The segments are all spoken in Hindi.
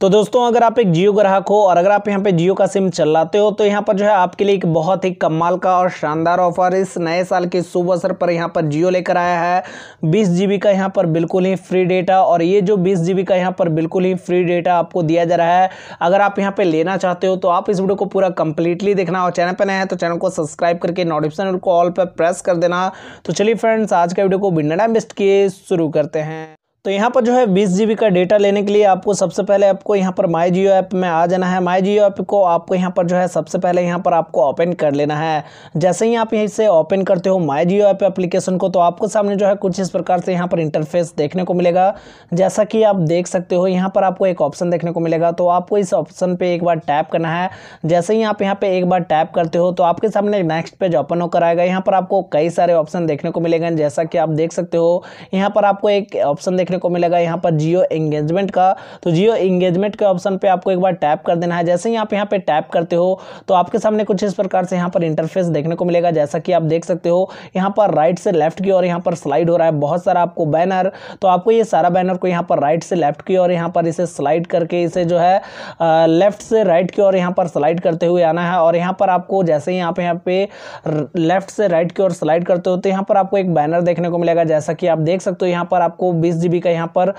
तो दोस्तों अगर आप एक जियो ग्राहक हो और अगर आप यहाँ पे जियो का सिम चलाते हो तो यहाँ पर जो है आपके लिए एक बहुत ही कमाल का और शानदार ऑफर इस नए साल के शुभ अवसर पर यहाँ पर जियो लेकर आया है बीस जी का यहाँ पर बिल्कुल ही फ्री डेटा और ये जो बीस जी का यहाँ पर बिल्कुल ही फ्री डेटा आपको दिया जा रहा है अगर आप यहाँ पर लेना चाहते हो तो आप इस वीडियो को पूरा कंप्लीटली देखना और चैनल पर नया है तो चैनल को सब्सक्राइब करके नोटिफिकेशन को ऑल पर प्रेस कर देना तो चलिए फ्रेंड्स आज का वीडियो को बिना टाइम वेस्ट किए शुरू करते हैं तो यहाँ पर जो है बीस जी का डेटा लेने के लिए आपको सबसे पहले आपको यहाँ पर माई जियो ऐप में आ जाना है माई जियो ऐप को आपको यहाँ पर जो है सबसे पहले यहाँ पर आपको ओपन कर लेना है जैसे ही आप यहीं से ओपन करते हो माई जियो ऐप एप्लीकेशन को तो आपको सामने जो है कुछ इस प्रकार से यहाँ पर इंटरफेस देखने को मिलेगा जैसा कि आप देख सकते हो यहाँ पर आपको एक ऑप्शन देखने को मिलेगा तो आपको इस ऑप्शन पर एक बार टैप करना है जैसे ही आप यहाँ पर एक बार टैप करते हो तो आपके सामने नेक्स्ट पेज ओपन होकर आएगा यहाँ पर आपको कई सारे ऑप्शन देखने को मिलेगा जैसा कि आप देख सकते हो यहाँ पर आपको एक ऑप्शन देखने को मिलेगा यहाँ पर जियो एंगेजमेंट का तो जियो एंगेजमेंट के ऑप्शन पर आपको एक बार टैप कर देना है जैसे ही आप यहाँ पर टैप करते हो तो आपके सामने कुछ इस प्रकार से यहाँ पर इंटरफेस देखने को मिलेगा जैसा कि आप देख सकते हो यहाँ पर राइट से लेफ्ट की और यहाँ पर स्लाइड हो रहा है बहुत सारा आपको बैनर तो आपको ये सारा बैनर को यहाँ पर राइट से लेफ्ट की और यहाँ पर इसे स्लाइड करके इसे जो है लेफ्ट से राइट की ओर यहाँ पर स्लाइड करते हुए आना है और यहाँ पर आपको जैसे ही आप यहाँ पे लेफ्ट से राइट की ओर स्लाइड करते हो तो यहाँ पर आपको एक बैनर देखने को मिलेगा जैसा कि आप देख सकते हो यहाँ पर आपको बीस मूवी का यहाँ पर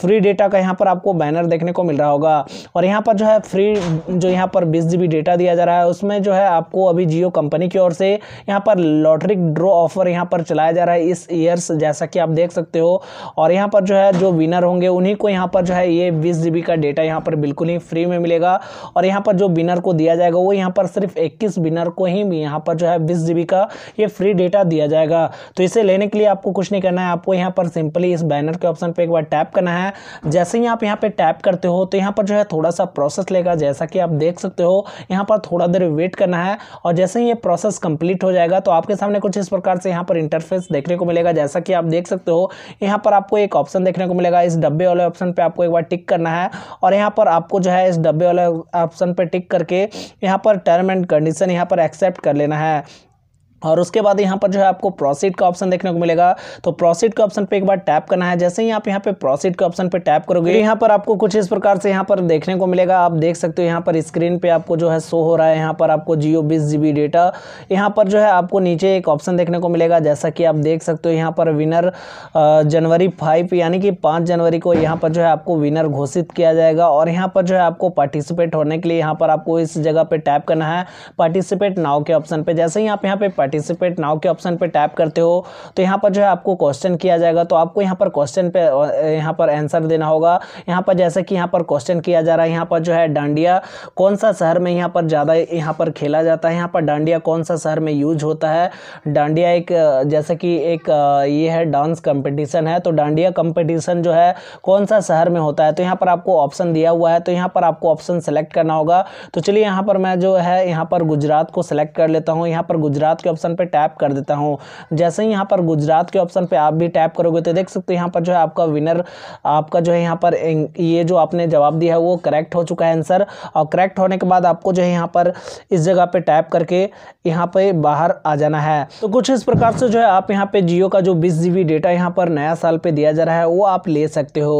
फ्री डेटा का यहाँ पर आपको बैनर देखने को मिल रहा होगा और यहाँ पर जो है फ्री जो यहाँ पर बीस जी डेटा दिया जा रहा है उसमें जो है आपको अभी जियो कंपनी की ओर से यहाँ पर लॉटरी ड्रॉ ऑफर यहाँ पर चलाया जा रहा है इस ईयर्स जैसा कि आप देख सकते हो और यहाँ पर जो है जो विनर होंगे उन्हीं को यहाँ पर जो है ये बीस का डेटा यहाँ पर बिल्कुल ही फ्री में मिलेगा और यहाँ पर जो विनर को दिया जाएगा वो यहाँ पर सिर्फ इक्कीस विनर को ही यहाँ पर जो है बीस का ये फ्री डेटा दिया जाएगा तो इसे लेने के लिए आपको कुछ नहीं करना है आपको यहाँ पर सिंपली इस बैनर के ऑप्शन ऑप्शन पर एक बार टैप करना है जैसे ही आप यहाँ पर टैप करते हो तो यहाँ पर जो है थोड़ा सा प्रोसेस लेगा जैसा कि आप देख सकते हो यहाँ पर थोड़ा देर वेट करना है और जैसे ही ये प्रोसेस कंप्लीट हो जाएगा तो आपके सामने कुछ इस प्रकार से यहाँ पर इंटरफेस देखने को मिलेगा जैसा कि आप देख सकते हो यहाँ पर आपको एक ऑप्शन देखने को मिलेगा इस डब्बे वाले ऑप्शन पर आपको एक बार टिक करना है और यहाँ पर आपको जो है इस डब्बे वाले ऑप्शन पर टिक करके यहाँ पर टर्म एंड कंडीशन यहाँ पर एक्सेप्ट कर लेना है और उसके बाद यहाँ पर जो है आपको प्रोसीड का ऑप्शन देखने को मिलेगा तो प्रोसीड का ऑप्शन पे एक बार टैप करना है जैसे ही आप यहाँ पे प्रोसीड के ऑप्शन पे टैप करोगे यहाँ पर आपको कुछ इस प्रकार से यहाँ पर देखने को मिलेगा आप देख सकते हो यहाँ पर स्क्रीन पे आपको जो है शो हो रहा है यहाँ पर आपको जियो बीस जी डेटा यहाँ पर जो है आपको नीचे एक ऑप्शन देखने को मिलेगा जैसा कि आप देख सकते हो यहाँ पर विनर जनवरी फाइव यानी कि पाँच जनवरी को यहाँ पर जो है आपको विनर घोषित किया जाएगा और यहाँ पर जो है आपको पार्टिसिपेट होने के लिए यहाँ पर आपको इस जगह पर टैप करना है पार्टिसिपेट नाव के ऑप्शन पर जैसे ही आप यहाँ पर पार्टिसिपेट नाउ के ऑप्शन पर टैप करते हो तो यहाँ पर जो है आपको क्वेश्चन किया जाएगा तो आपको यहाँ पर क्वेश्चन पे यहाँ पर आंसर देना होगा यहाँ पर जैसे कि यहाँ पर क्वेश्चन किया जा रहा है यहाँ पर जो है डांडिया कौन सा शहर में यहाँ पर ज़्यादा यहाँ पर खेला जाता है यहाँ पर डांडिया कौन सा शहर में यूज होता है डांडिया एक जैसे कि एक ये है डांस कंपटीशन है तो डांडिया कंपटीशन जो है कौन सा शहर में होता है तो यहाँ पर आपको ऑप्शन दिया हुआ है तो यहाँ पर आपको ऑप्शन सेलेक्ट करना होगा तो चलिए यहाँ पर मैं जो है यहाँ पर गुजरात को सेलेक्ट कर लेता हूँ यहाँ पर गुजरात के ऑप्शन पर टैप कर देता हूँ जैसे ही यहाँ पर गुजरात के ऑप्शन पर आप भी टैप करोगे तो देख सकते हो यहाँ पर जो है आपका विनर आपका जो है यहाँ पर ये जो आपने जवाब दिया है वो करेक्ट हो चुका है आंसर और करेक्ट होने के बाद आपको जो है यहाँ पर इस जगह पर टैप करके यहाँ पर बाहर आ जाना है तो कुछ इस प्रकार से जो है आप यहाँ पे जियो का जो बीस जी डेटा यहाँ पर नया साल पे दिया जा रहा है वो आप ले सकते हो